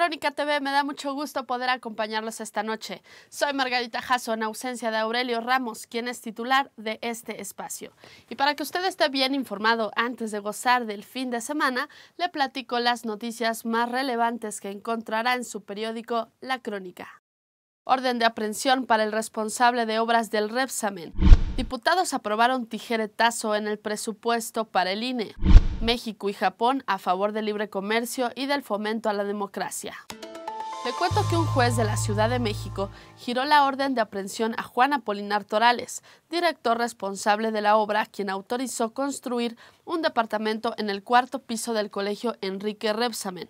Crónica TV, me da mucho gusto poder acompañarlos esta noche. Soy Margarita Jasso en ausencia de Aurelio Ramos, quien es titular de este espacio. Y para que usted esté bien informado antes de gozar del fin de semana, le platico las noticias más relevantes que encontrará en su periódico La Crónica. Orden de aprehensión para el responsable de obras del Repsamen. Diputados aprobaron tijeretazo en el presupuesto para el INE. México y Japón a favor del libre comercio y del fomento a la democracia. Te cuento que un juez de la Ciudad de México giró la orden de aprehensión a Juan Apolinar Torales, director responsable de la obra, quien autorizó construir un departamento en el cuarto piso del colegio Enrique Rebsamen.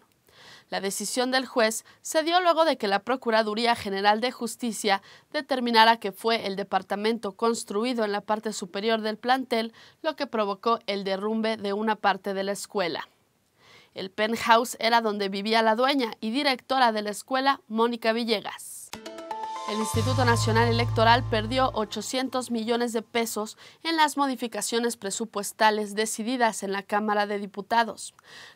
La decisión del juez se dio luego de que la Procuraduría General de Justicia determinara que fue el departamento construido en la parte superior del plantel lo que provocó el derrumbe de una parte de la escuela. El penthouse era donde vivía la dueña y directora de la escuela, Mónica Villegas. El Instituto Nacional Electoral perdió 800 millones de pesos en las modificaciones presupuestales decididas en la Cámara de Diputados,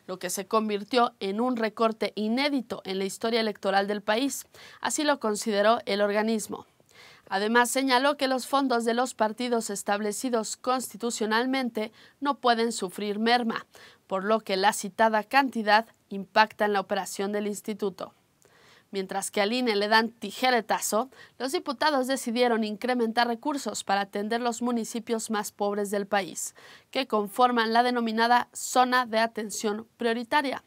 lo que se convirtió en un recorte inédito en la historia electoral del país, así lo consideró el organismo. Además, señaló que los fondos de los partidos establecidos constitucionalmente no pueden sufrir merma, por lo que la citada cantidad impacta en la operación del instituto. Mientras que al INE le dan tijeretazo, los diputados decidieron incrementar recursos para atender los municipios más pobres del país, que conforman la denominada zona de atención prioritaria.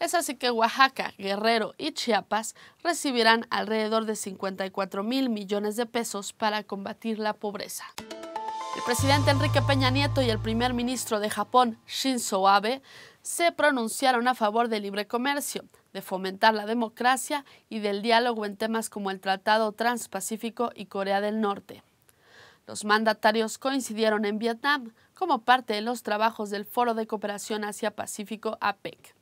Es así que Oaxaca, Guerrero y Chiapas recibirán alrededor de 54 mil millones de pesos para combatir la pobreza. El presidente Enrique Peña Nieto y el primer ministro de Japón, Shinzo Abe, se pronunciaron a favor del libre comercio, de fomentar la democracia y del diálogo en temas como el Tratado Transpacífico y Corea del Norte. Los mandatarios coincidieron en Vietnam como parte de los trabajos del Foro de Cooperación Asia-Pacífico APEC.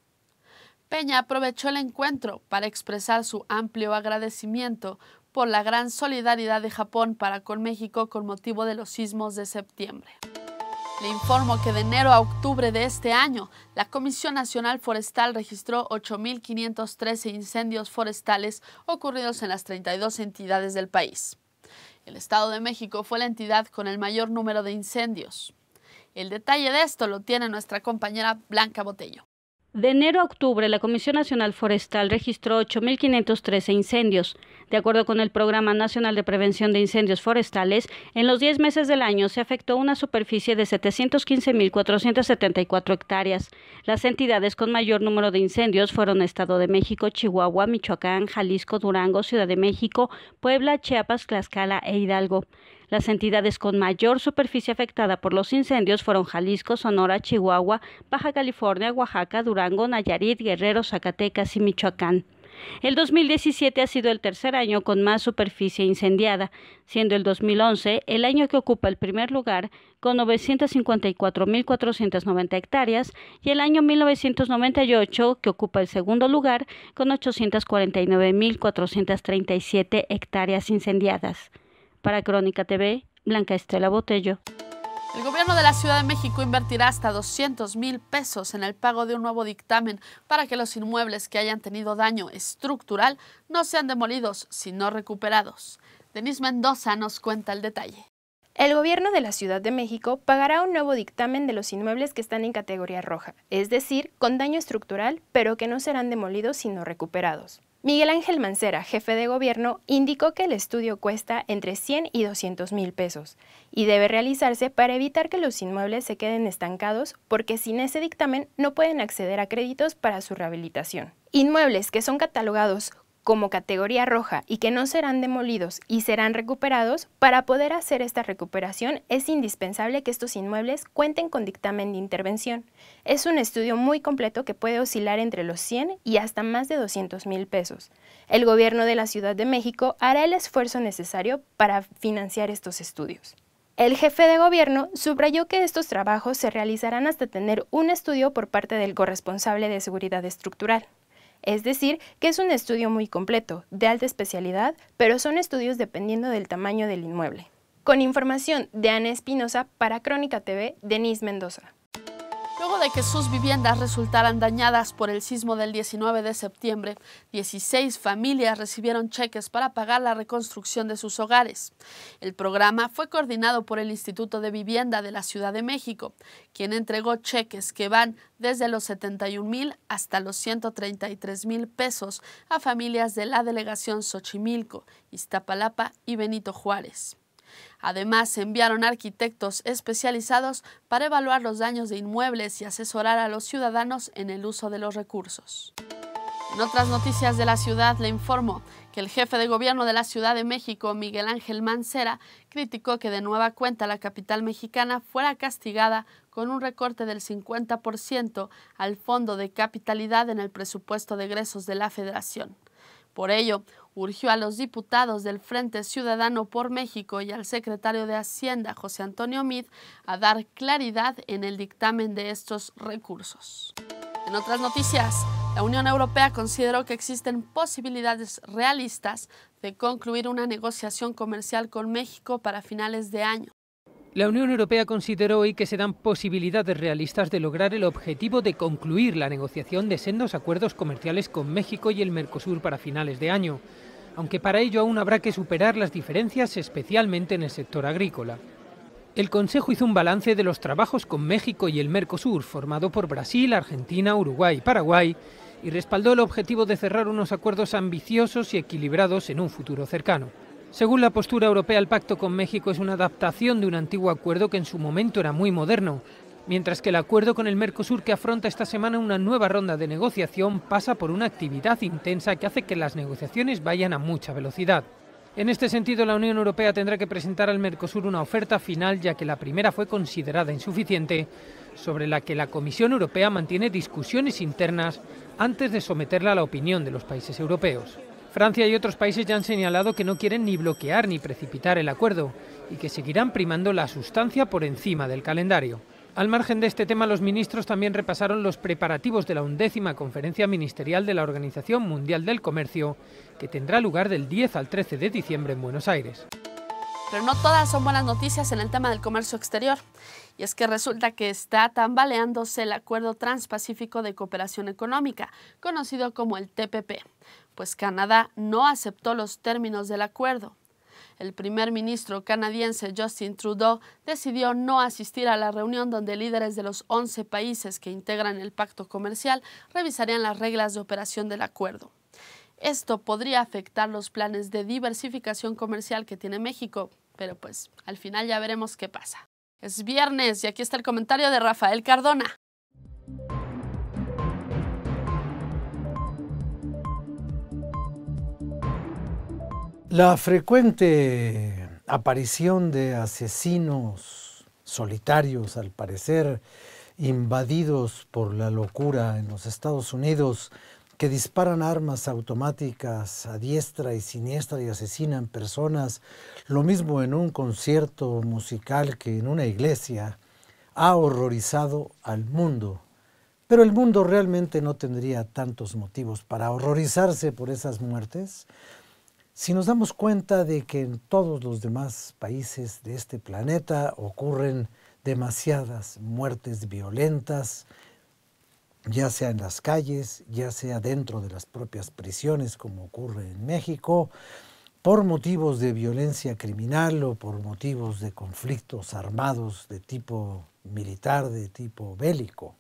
Peña aprovechó el encuentro para expresar su amplio agradecimiento por la gran solidaridad de Japón para con México con motivo de los sismos de septiembre. Le informo que de enero a octubre de este año, la Comisión Nacional Forestal registró 8.513 incendios forestales ocurridos en las 32 entidades del país. El Estado de México fue la entidad con el mayor número de incendios. El detalle de esto lo tiene nuestra compañera Blanca Botello. De enero a octubre, la Comisión Nacional Forestal registró 8.513 incendios. De acuerdo con el Programa Nacional de Prevención de Incendios Forestales, en los 10 meses del año se afectó una superficie de 715.474 hectáreas. Las entidades con mayor número de incendios fueron Estado de México, Chihuahua, Michoacán, Jalisco, Durango, Ciudad de México, Puebla, Chiapas, Tlaxcala e Hidalgo. Las entidades con mayor superficie afectada por los incendios fueron Jalisco, Sonora, Chihuahua, Baja California, Oaxaca, Durango, Nayarit, Guerrero, Zacatecas y Michoacán. El 2017 ha sido el tercer año con más superficie incendiada, siendo el 2011 el año que ocupa el primer lugar con 954.490 hectáreas y el año 1998 que ocupa el segundo lugar con 849.437 hectáreas incendiadas. Para Crónica TV, Blanca Estela Botello. El gobierno de la Ciudad de México invertirá hasta 200 mil pesos en el pago de un nuevo dictamen para que los inmuebles que hayan tenido daño estructural no sean demolidos, sino recuperados. Denise Mendoza nos cuenta el detalle. El gobierno de la Ciudad de México pagará un nuevo dictamen de los inmuebles que están en categoría roja, es decir, con daño estructural, pero que no serán demolidos sino recuperados. Miguel Ángel Mancera, jefe de gobierno, indicó que el estudio cuesta entre 100 y 200 mil pesos y debe realizarse para evitar que los inmuebles se queden estancados porque sin ese dictamen no pueden acceder a créditos para su rehabilitación. Inmuebles que son catalogados como categoría roja y que no serán demolidos y serán recuperados, para poder hacer esta recuperación es indispensable que estos inmuebles cuenten con dictamen de intervención. Es un estudio muy completo que puede oscilar entre los 100 y hasta más de 200 mil pesos. El gobierno de la Ciudad de México hará el esfuerzo necesario para financiar estos estudios. El jefe de gobierno subrayó que estos trabajos se realizarán hasta tener un estudio por parte del corresponsable de seguridad estructural. Es decir, que es un estudio muy completo, de alta especialidad, pero son estudios dependiendo del tamaño del inmueble. Con información de Ana Espinosa para Crónica TV, Denise Mendoza. Luego de que sus viviendas resultaran dañadas por el sismo del 19 de septiembre, 16 familias recibieron cheques para pagar la reconstrucción de sus hogares. El programa fue coordinado por el Instituto de Vivienda de la Ciudad de México, quien entregó cheques que van desde los 71 mil hasta los 133 mil pesos a familias de la delegación Xochimilco, Iztapalapa y Benito Juárez. Además, enviaron arquitectos especializados para evaluar los daños de inmuebles y asesorar a los ciudadanos en el uso de los recursos. En otras noticias de la ciudad le informo que el jefe de gobierno de la Ciudad de México, Miguel Ángel Mancera, criticó que de nueva cuenta la capital mexicana fuera castigada con un recorte del 50% al Fondo de Capitalidad en el presupuesto de egresos de la Federación. Por ello, urgió a los diputados del Frente Ciudadano por México y al secretario de Hacienda, José Antonio Mid, a dar claridad en el dictamen de estos recursos. En otras noticias, la Unión Europea consideró que existen posibilidades realistas de concluir una negociación comercial con México para finales de año. La Unión Europea consideró hoy que se dan posibilidades realistas de lograr el objetivo de concluir la negociación de sendos acuerdos comerciales con México y el Mercosur para finales de año aunque para ello aún habrá que superar las diferencias especialmente en el sector agrícola. El Consejo hizo un balance de los trabajos con México y el Mercosur, formado por Brasil, Argentina, Uruguay y Paraguay, y respaldó el objetivo de cerrar unos acuerdos ambiciosos y equilibrados en un futuro cercano. Según la postura europea, el pacto con México es una adaptación de un antiguo acuerdo que en su momento era muy moderno, mientras que el acuerdo con el Mercosur que afronta esta semana una nueva ronda de negociación pasa por una actividad intensa que hace que las negociaciones vayan a mucha velocidad. En este sentido, la Unión Europea tendrá que presentar al Mercosur una oferta final, ya que la primera fue considerada insuficiente, sobre la que la Comisión Europea mantiene discusiones internas antes de someterla a la opinión de los países europeos. Francia y otros países ya han señalado que no quieren ni bloquear ni precipitar el acuerdo y que seguirán primando la sustancia por encima del calendario. Al margen de este tema, los ministros también repasaron los preparativos de la undécima conferencia ministerial de la Organización Mundial del Comercio, que tendrá lugar del 10 al 13 de diciembre en Buenos Aires. Pero no todas son buenas noticias en el tema del comercio exterior. Y es que resulta que está tambaleándose el Acuerdo Transpacífico de Cooperación Económica, conocido como el TPP, pues Canadá no aceptó los términos del acuerdo. El primer ministro canadiense Justin Trudeau decidió no asistir a la reunión donde líderes de los 11 países que integran el pacto comercial revisarían las reglas de operación del acuerdo. Esto podría afectar los planes de diversificación comercial que tiene México, pero pues al final ya veremos qué pasa. Es viernes y aquí está el comentario de Rafael Cardona. La frecuente aparición de asesinos solitarios, al parecer invadidos por la locura en los Estados Unidos, que disparan armas automáticas a diestra y siniestra y asesinan personas, lo mismo en un concierto musical que en una iglesia, ha horrorizado al mundo. Pero el mundo realmente no tendría tantos motivos para horrorizarse por esas muertes si nos damos cuenta de que en todos los demás países de este planeta ocurren demasiadas muertes violentas, ya sea en las calles, ya sea dentro de las propias prisiones, como ocurre en México, por motivos de violencia criminal o por motivos de conflictos armados de tipo militar, de tipo bélico.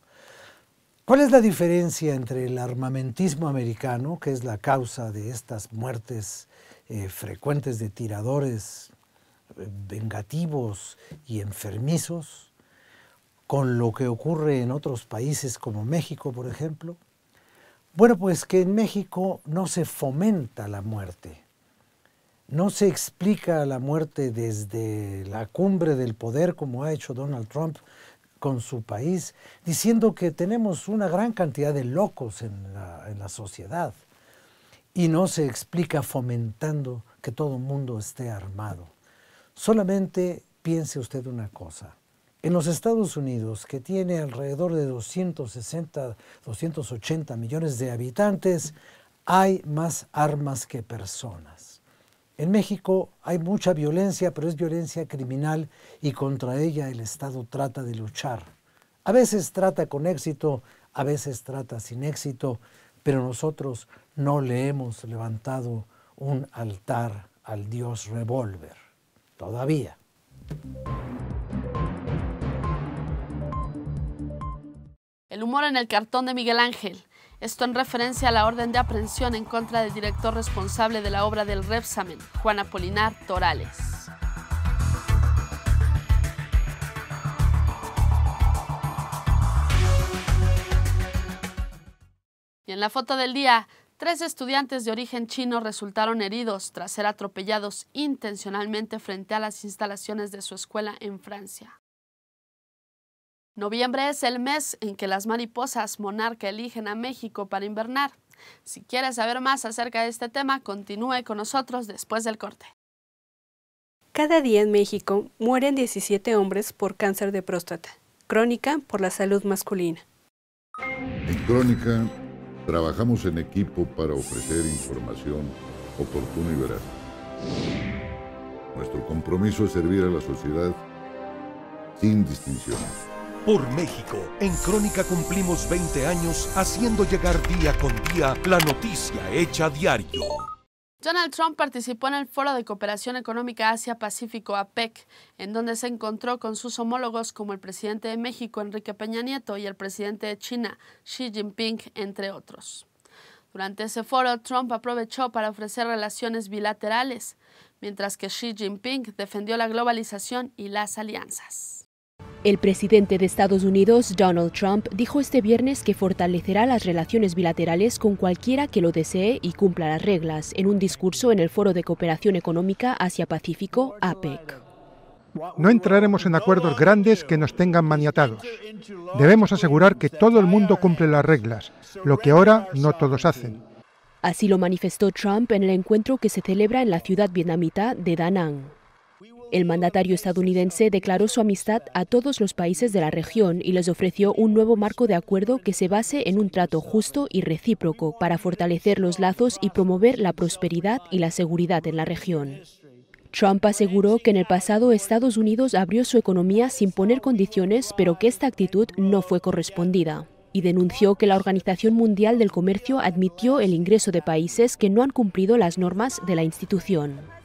¿Cuál es la diferencia entre el armamentismo americano, que es la causa de estas muertes eh, frecuentes de tiradores eh, vengativos y enfermizos, con lo que ocurre en otros países como México, por ejemplo? Bueno, pues que en México no se fomenta la muerte, no se explica la muerte desde la cumbre del poder como ha hecho Donald Trump con su país, diciendo que tenemos una gran cantidad de locos en la, en la sociedad y no se explica fomentando que todo el mundo esté armado. Solamente piense usted una cosa. En los Estados Unidos, que tiene alrededor de 260, 280 millones de habitantes, hay más armas que personas. En México hay mucha violencia, pero es violencia criminal y contra ella el Estado trata de luchar. A veces trata con éxito, a veces trata sin éxito, pero nosotros no le hemos levantado un altar al dios revólver, todavía. El humor en el cartón de Miguel Ángel. Esto en referencia a la orden de aprehensión en contra del director responsable de la obra del Repsamen, Juan Apolinar Torales. Y en la foto del día, Tres estudiantes de origen chino resultaron heridos tras ser atropellados intencionalmente frente a las instalaciones de su escuela en Francia. Noviembre es el mes en que las mariposas monarca eligen a México para invernar. Si quieres saber más acerca de este tema, continúe con nosotros después del corte. Cada día en México mueren 17 hombres por cáncer de próstata, crónica por la salud masculina. crónica Trabajamos en equipo para ofrecer información oportuna y veraz. Nuestro compromiso es servir a la sociedad sin distinciones. Por México, en Crónica cumplimos 20 años haciendo llegar día con día la noticia hecha diario. Donald Trump participó en el Foro de Cooperación Económica Asia-Pacífico APEC, en donde se encontró con sus homólogos como el presidente de México, Enrique Peña Nieto, y el presidente de China, Xi Jinping, entre otros. Durante ese foro, Trump aprovechó para ofrecer relaciones bilaterales, mientras que Xi Jinping defendió la globalización y las alianzas. El presidente de Estados Unidos, Donald Trump, dijo este viernes que fortalecerá las relaciones bilaterales con cualquiera que lo desee y cumpla las reglas, en un discurso en el Foro de Cooperación Económica Asia-Pacífico, APEC. No entraremos en acuerdos grandes que nos tengan maniatados. Debemos asegurar que todo el mundo cumple las reglas, lo que ahora no todos hacen. Así lo manifestó Trump en el encuentro que se celebra en la ciudad vietnamita de Da Nang. El mandatario estadounidense declaró su amistad a todos los países de la región y les ofreció un nuevo marco de acuerdo que se base en un trato justo y recíproco para fortalecer los lazos y promover la prosperidad y la seguridad en la región. Trump aseguró que en el pasado Estados Unidos abrió su economía sin poner condiciones, pero que esta actitud no fue correspondida y denunció que la Organización Mundial del Comercio admitió el ingreso de países que no han cumplido las normas de la institución.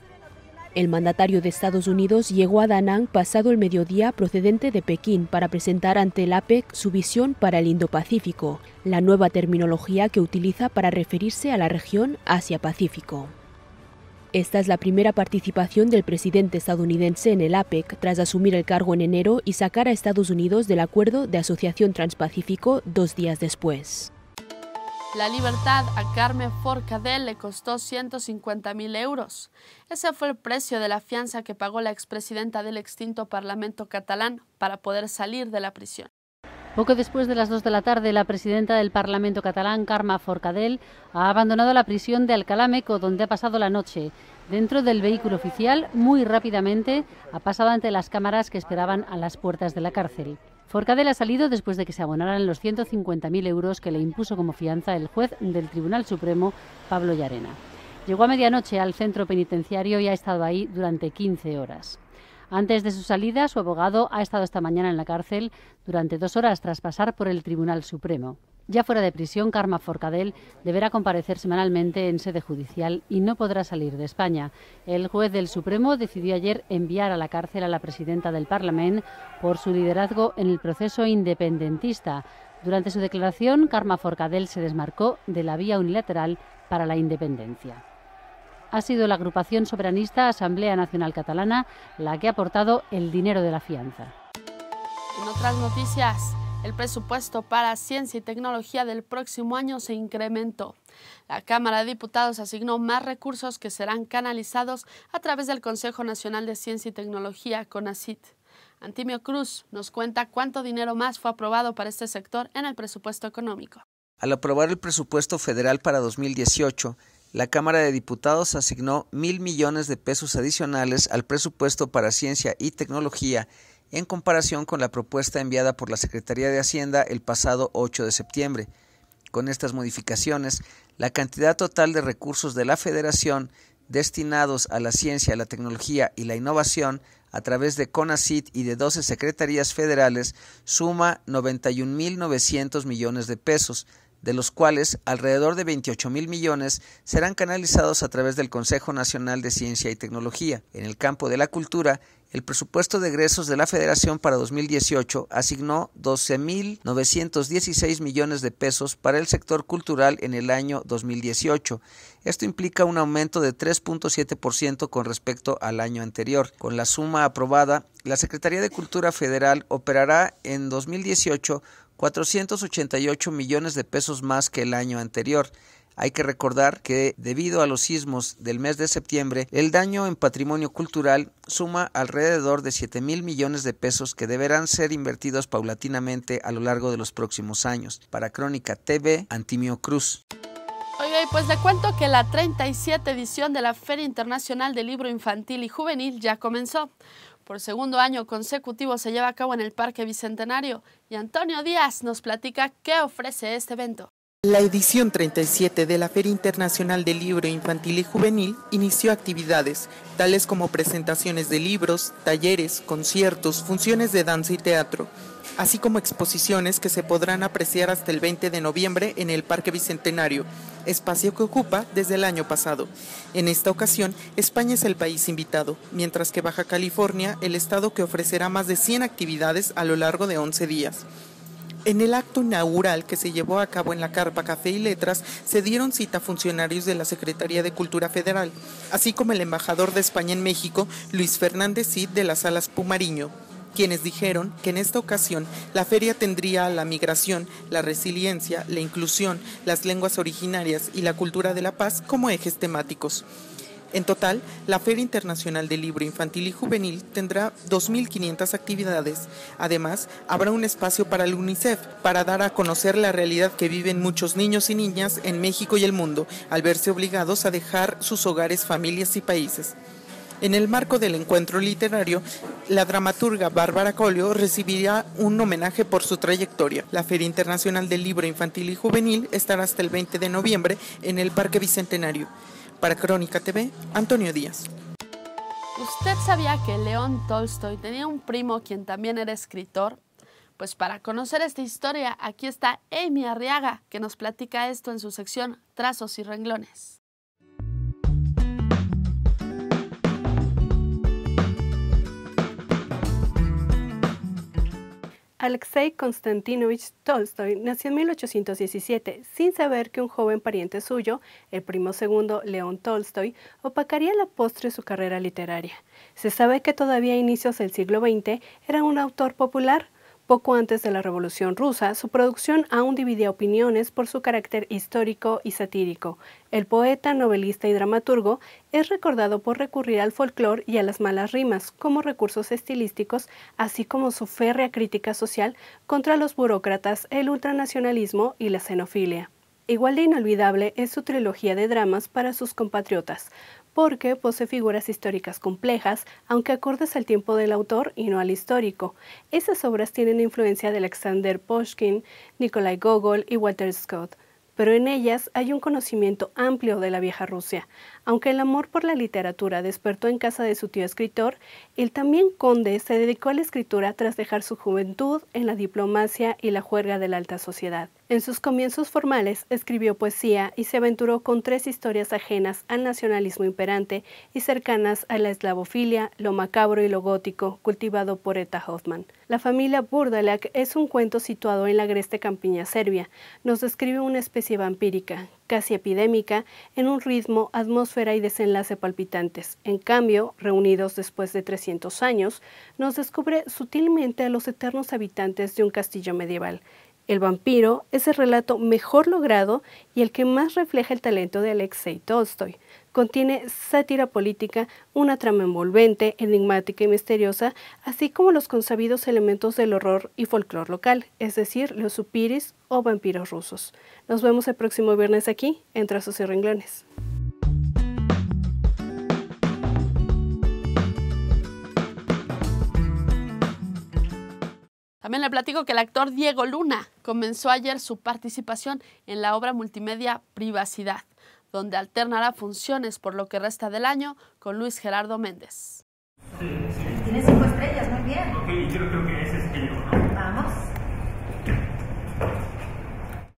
El mandatario de Estados Unidos llegó a Danang pasado el mediodía procedente de Pekín para presentar ante el APEC su visión para el Indo-Pacífico, la nueva terminología que utiliza para referirse a la región Asia-Pacífico. Esta es la primera participación del presidente estadounidense en el APEC tras asumir el cargo en enero y sacar a Estados Unidos del acuerdo de asociación transpacífico dos días después. La libertad a Carmen Forcadell le costó 150.000 mil euros. Ese fue el precio de la fianza que pagó la expresidenta del extinto Parlamento catalán para poder salir de la prisión. Poco después de las 2 de la tarde, la presidenta del Parlamento catalán, Carme Forcadell, ha abandonado la prisión de Alcalá donde ha pasado la noche. Dentro del vehículo oficial, muy rápidamente, ha pasado ante las cámaras que esperaban a las puertas de la cárcel. Forcadell ha salido después de que se abonaran los 150.000 euros que le impuso como fianza el juez del Tribunal Supremo, Pablo Llarena. Llegó a medianoche al centro penitenciario y ha estado ahí durante 15 horas. Antes de su salida, su abogado ha estado esta mañana en la cárcel durante dos horas tras pasar por el Tribunal Supremo. Ya fuera de prisión, Karma Forcadell deberá comparecer semanalmente en sede judicial y no podrá salir de España. El juez del Supremo decidió ayer enviar a la cárcel a la presidenta del Parlamento por su liderazgo en el proceso independentista. Durante su declaración, Karma Forcadell se desmarcó de la vía unilateral para la independencia ha sido la agrupación soberanista Asamblea Nacional Catalana la que ha aportado el dinero de la fianza. En otras noticias, el presupuesto para ciencia y tecnología del próximo año se incrementó. La Cámara de Diputados asignó más recursos que serán canalizados a través del Consejo Nacional de Ciencia y Tecnología, CONACIT. Antimio Cruz nos cuenta cuánto dinero más fue aprobado para este sector en el presupuesto económico. Al aprobar el presupuesto federal para 2018, la Cámara de Diputados asignó mil millones de pesos adicionales al presupuesto para ciencia y tecnología en comparación con la propuesta enviada por la Secretaría de Hacienda el pasado 8 de septiembre. Con estas modificaciones, la cantidad total de recursos de la Federación destinados a la ciencia, la tecnología y la innovación a través de CONACYT y de 12 secretarías federales suma 91.900 millones de pesos, de los cuales alrededor de 28 mil millones serán canalizados a través del Consejo Nacional de Ciencia y Tecnología. En el campo de la cultura, el presupuesto de egresos de la Federación para 2018 asignó 12.916 millones de pesos para el sector cultural en el año 2018. Esto implica un aumento de 3.7% con respecto al año anterior. Con la suma aprobada, la Secretaría de Cultura Federal operará en 2018 488 millones de pesos más que el año anterior. Hay que recordar que debido a los sismos del mes de septiembre, el daño en patrimonio cultural suma alrededor de 7 mil millones de pesos que deberán ser invertidos paulatinamente a lo largo de los próximos años. Para Crónica TV, Antimio Cruz. Oye, pues le cuento que la 37 edición de la Feria Internacional del Libro Infantil y Juvenil ya comenzó por segundo año consecutivo se lleva a cabo en el Parque Bicentenario y Antonio Díaz nos platica qué ofrece este evento. La edición 37 de la Feria Internacional del Libro Infantil y Juvenil inició actividades, tales como presentaciones de libros, talleres, conciertos, funciones de danza y teatro, así como exposiciones que se podrán apreciar hasta el 20 de noviembre en el Parque Bicentenario, espacio que ocupa desde el año pasado. En esta ocasión, España es el país invitado, mientras que Baja California, el estado que ofrecerá más de 100 actividades a lo largo de 11 días. En el acto inaugural que se llevó a cabo en la Carpa Café y Letras, se dieron cita a funcionarios de la Secretaría de Cultura Federal, así como el embajador de España en México, Luis Fernández Cid de las Salas Pumariño quienes dijeron que en esta ocasión la feria tendría la migración, la resiliencia, la inclusión, las lenguas originarias y la cultura de la paz como ejes temáticos. En total, la Feria Internacional del Libro Infantil y Juvenil tendrá 2.500 actividades. Además, habrá un espacio para el UNICEF para dar a conocer la realidad que viven muchos niños y niñas en México y el mundo al verse obligados a dejar sus hogares, familias y países. En el marco del encuentro literario, la dramaturga Bárbara Colio recibirá un homenaje por su trayectoria. La Feria Internacional del Libro Infantil y Juvenil estará hasta el 20 de noviembre en el Parque Bicentenario. Para Crónica TV, Antonio Díaz. ¿Usted sabía que León Tolstoy tenía un primo quien también era escritor? Pues para conocer esta historia, aquí está Amy Arriaga, que nos platica esto en su sección Trazos y Renglones. Alexei Konstantinovich Tolstoy nació en 1817 sin saber que un joven pariente suyo, el primo segundo León Tolstoy, opacaría la postre su carrera literaria. Se sabe que todavía a inicios del siglo XX era un autor popular poco antes de la Revolución Rusa, su producción aún dividía opiniones por su carácter histórico y satírico. El poeta, novelista y dramaturgo es recordado por recurrir al folclore y a las malas rimas como recursos estilísticos, así como su férrea crítica social contra los burócratas, el ultranacionalismo y la xenofilia. Igual de inolvidable es su trilogía de dramas para sus compatriotas, porque posee figuras históricas complejas, aunque acordes al tiempo del autor y no al histórico. Esas obras tienen influencia de Alexander Pushkin, Nikolai Gogol y Walter Scott, pero en ellas hay un conocimiento amplio de la vieja Rusia, aunque el amor por la literatura despertó en casa de su tío escritor, el también conde se dedicó a la escritura tras dejar su juventud en la diplomacia y la juerga de la alta sociedad. En sus comienzos formales escribió poesía y se aventuró con tres historias ajenas al nacionalismo imperante y cercanas a la eslavofilia, lo macabro y lo gótico, cultivado por Eta Hoffman. La familia Burdalak es un cuento situado en la agreste campiña serbia. Nos describe una especie vampírica casi epidémica, en un ritmo, atmósfera y desenlace palpitantes. En cambio, reunidos después de 300 años, nos descubre sutilmente a los eternos habitantes de un castillo medieval. El vampiro es el relato mejor logrado y el que más refleja el talento de Alexei Tolstoy. Contiene sátira política, una trama envolvente, enigmática y misteriosa, así como los consabidos elementos del horror y folclore local, es decir, los supiris o vampiros rusos. Nos vemos el próximo viernes aquí, en Trazos y Renglones. También le platico que el actor Diego Luna comenzó ayer su participación en la obra multimedia Privacidad donde alternará funciones por lo que resta del año con Luis Gerardo Méndez.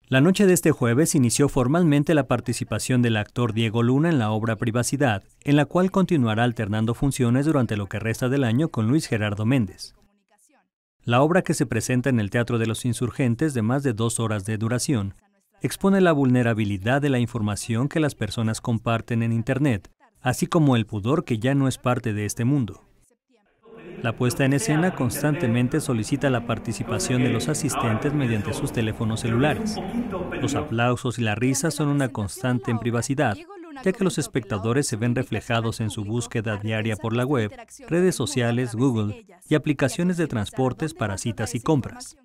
La noche de este jueves inició formalmente la participación del actor Diego Luna en la obra Privacidad, en la cual continuará alternando funciones durante lo que resta del año con Luis Gerardo Méndez. La obra que se presenta en el Teatro de los Insurgentes de más de dos horas de duración expone la vulnerabilidad de la información que las personas comparten en Internet, así como el pudor que ya no es parte de este mundo. La puesta en escena constantemente solicita la participación de los asistentes mediante sus teléfonos celulares. Los aplausos y la risa son una constante en privacidad, ya que los espectadores se ven reflejados en su búsqueda diaria por la web, redes sociales, Google y aplicaciones de transportes para citas y compras.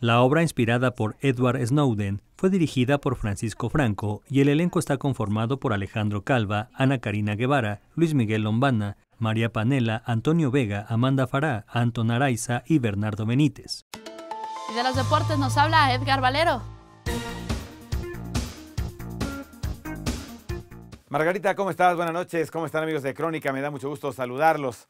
La obra, inspirada por Edward Snowden, fue dirigida por Francisco Franco y el elenco está conformado por Alejandro Calva, Ana Karina Guevara, Luis Miguel Lombana, María Panela, Antonio Vega, Amanda Fará, Anton Araiza y Bernardo Benítez. Y de los deportes nos habla Edgar Valero. Margarita, ¿cómo estás? Buenas noches. ¿Cómo están amigos de Crónica? Me da mucho gusto saludarlos.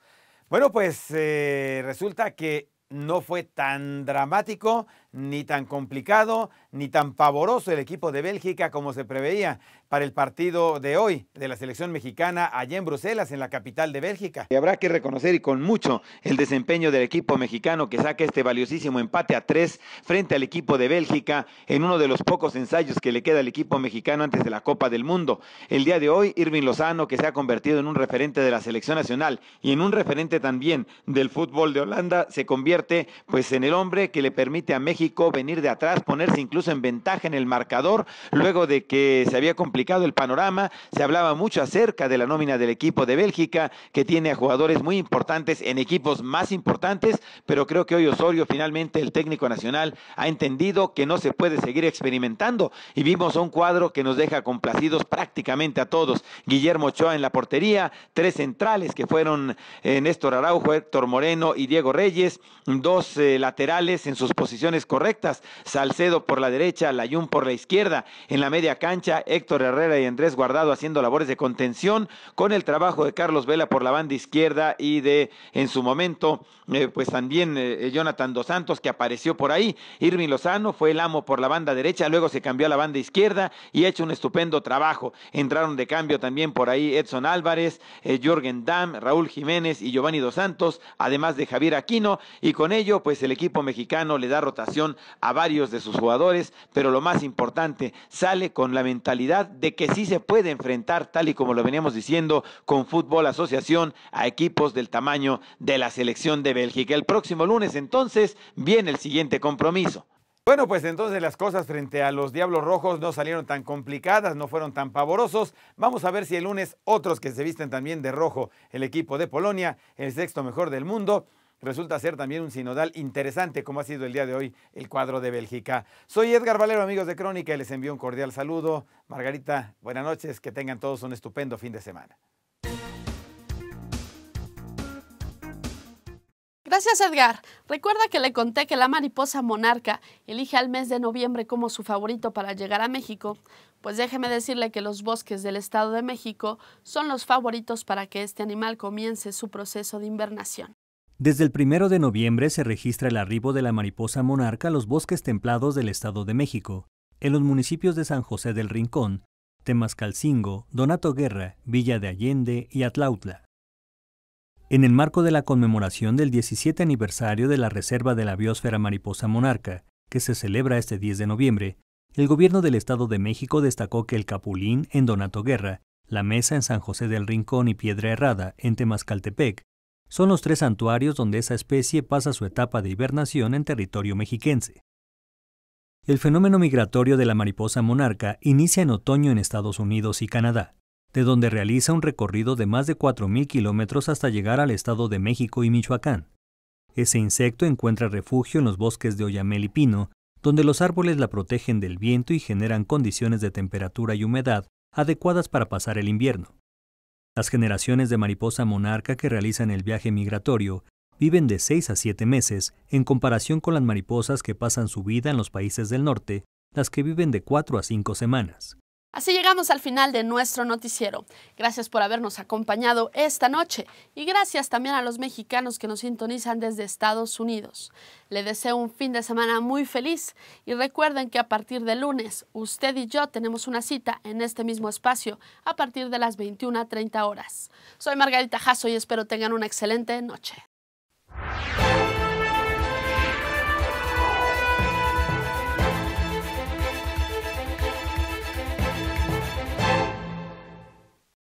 Bueno, pues eh, resulta que no fue tan dramático, ni tan complicado ni tan pavoroso el equipo de Bélgica como se preveía para el partido de hoy de la selección mexicana allá en Bruselas, en la capital de Bélgica. Y habrá que reconocer y con mucho el desempeño del equipo mexicano que saca este valiosísimo empate a tres frente al equipo de Bélgica en uno de los pocos ensayos que le queda al equipo mexicano antes de la Copa del Mundo. El día de hoy, Irving Lozano, que se ha convertido en un referente de la selección nacional y en un referente también del fútbol de Holanda, se convierte pues en el hombre que le permite a México venir de atrás, ponerse incluso en ventaja en el marcador, luego de que se había complicado el panorama, se hablaba mucho acerca de la nómina del equipo de Bélgica, que tiene a jugadores muy importantes en equipos más importantes, pero creo que hoy Osorio, finalmente el técnico nacional, ha entendido que no se puede seguir experimentando y vimos un cuadro que nos deja complacidos prácticamente a todos. Guillermo Ochoa en la portería, tres centrales que fueron eh, Néstor Araujo, Héctor Moreno y Diego Reyes, dos eh, laterales en sus posiciones correctas. Salcedo por la derecha, Layún por la izquierda. En la media cancha, Héctor Herrera y Andrés Guardado haciendo labores de contención, con el trabajo de Carlos Vela por la banda izquierda y de, en su momento, eh, pues también eh, eh, Jonathan Dos Santos que apareció por ahí. Irmi Lozano fue el amo por la banda derecha, luego se cambió a la banda izquierda y ha hecho un estupendo trabajo. Entraron de cambio también por ahí Edson Álvarez, Jorgen Dam, Raúl Jiménez y Giovanni Dos Santos, además de Javier Aquino, y con ello, pues el equipo mexicano le da rotación a varios de sus jugadores, pero lo más importante, sale con la mentalidad de que sí se puede enfrentar, tal y como lo veníamos diciendo, con Fútbol Asociación a equipos del tamaño de la selección de Bélgica. El próximo lunes entonces viene el siguiente compromiso. Bueno, pues entonces las cosas frente a los Diablos Rojos no salieron tan complicadas, no fueron tan pavorosos. Vamos a ver si el lunes otros que se visten también de rojo, el equipo de Polonia, el sexto mejor del mundo, resulta ser también un sinodal interesante, como ha sido el día de hoy el cuadro de Bélgica. Soy Edgar Valero, amigos de Crónica, y les envío un cordial saludo. Margarita, buenas noches, que tengan todos un estupendo fin de semana. Gracias Edgar. Recuerda que le conté que la mariposa monarca elige al mes de noviembre como su favorito para llegar a México. Pues déjeme decirle que los bosques del Estado de México son los favoritos para que este animal comience su proceso de invernación. Desde el 1 de noviembre se registra el arribo de la mariposa monarca a los bosques templados del Estado de México, en los municipios de San José del Rincón, Temascalcingo, Donato Guerra, Villa de Allende y Atlautla. En el marco de la conmemoración del 17 aniversario de la Reserva de la Biosfera Mariposa Monarca, que se celebra este 10 de noviembre, el gobierno del Estado de México destacó que el Capulín en Donato Guerra, la Mesa en San José del Rincón y Piedra Herrada en Temascaltepec son los tres santuarios donde esa especie pasa su etapa de hibernación en territorio mexiquense. El fenómeno migratorio de la mariposa monarca inicia en otoño en Estados Unidos y Canadá, de donde realiza un recorrido de más de 4.000 kilómetros hasta llegar al Estado de México y Michoacán. Ese insecto encuentra refugio en los bosques de oyamel y pino, donde los árboles la protegen del viento y generan condiciones de temperatura y humedad adecuadas para pasar el invierno. Las generaciones de mariposa monarca que realizan el viaje migratorio viven de 6 a 7 meses en comparación con las mariposas que pasan su vida en los países del norte, las que viven de 4 a 5 semanas. Así llegamos al final de nuestro noticiero. Gracias por habernos acompañado esta noche y gracias también a los mexicanos que nos sintonizan desde Estados Unidos. Le deseo un fin de semana muy feliz y recuerden que a partir de lunes usted y yo tenemos una cita en este mismo espacio a partir de las 21.30 horas. Soy Margarita Jasso y espero tengan una excelente noche.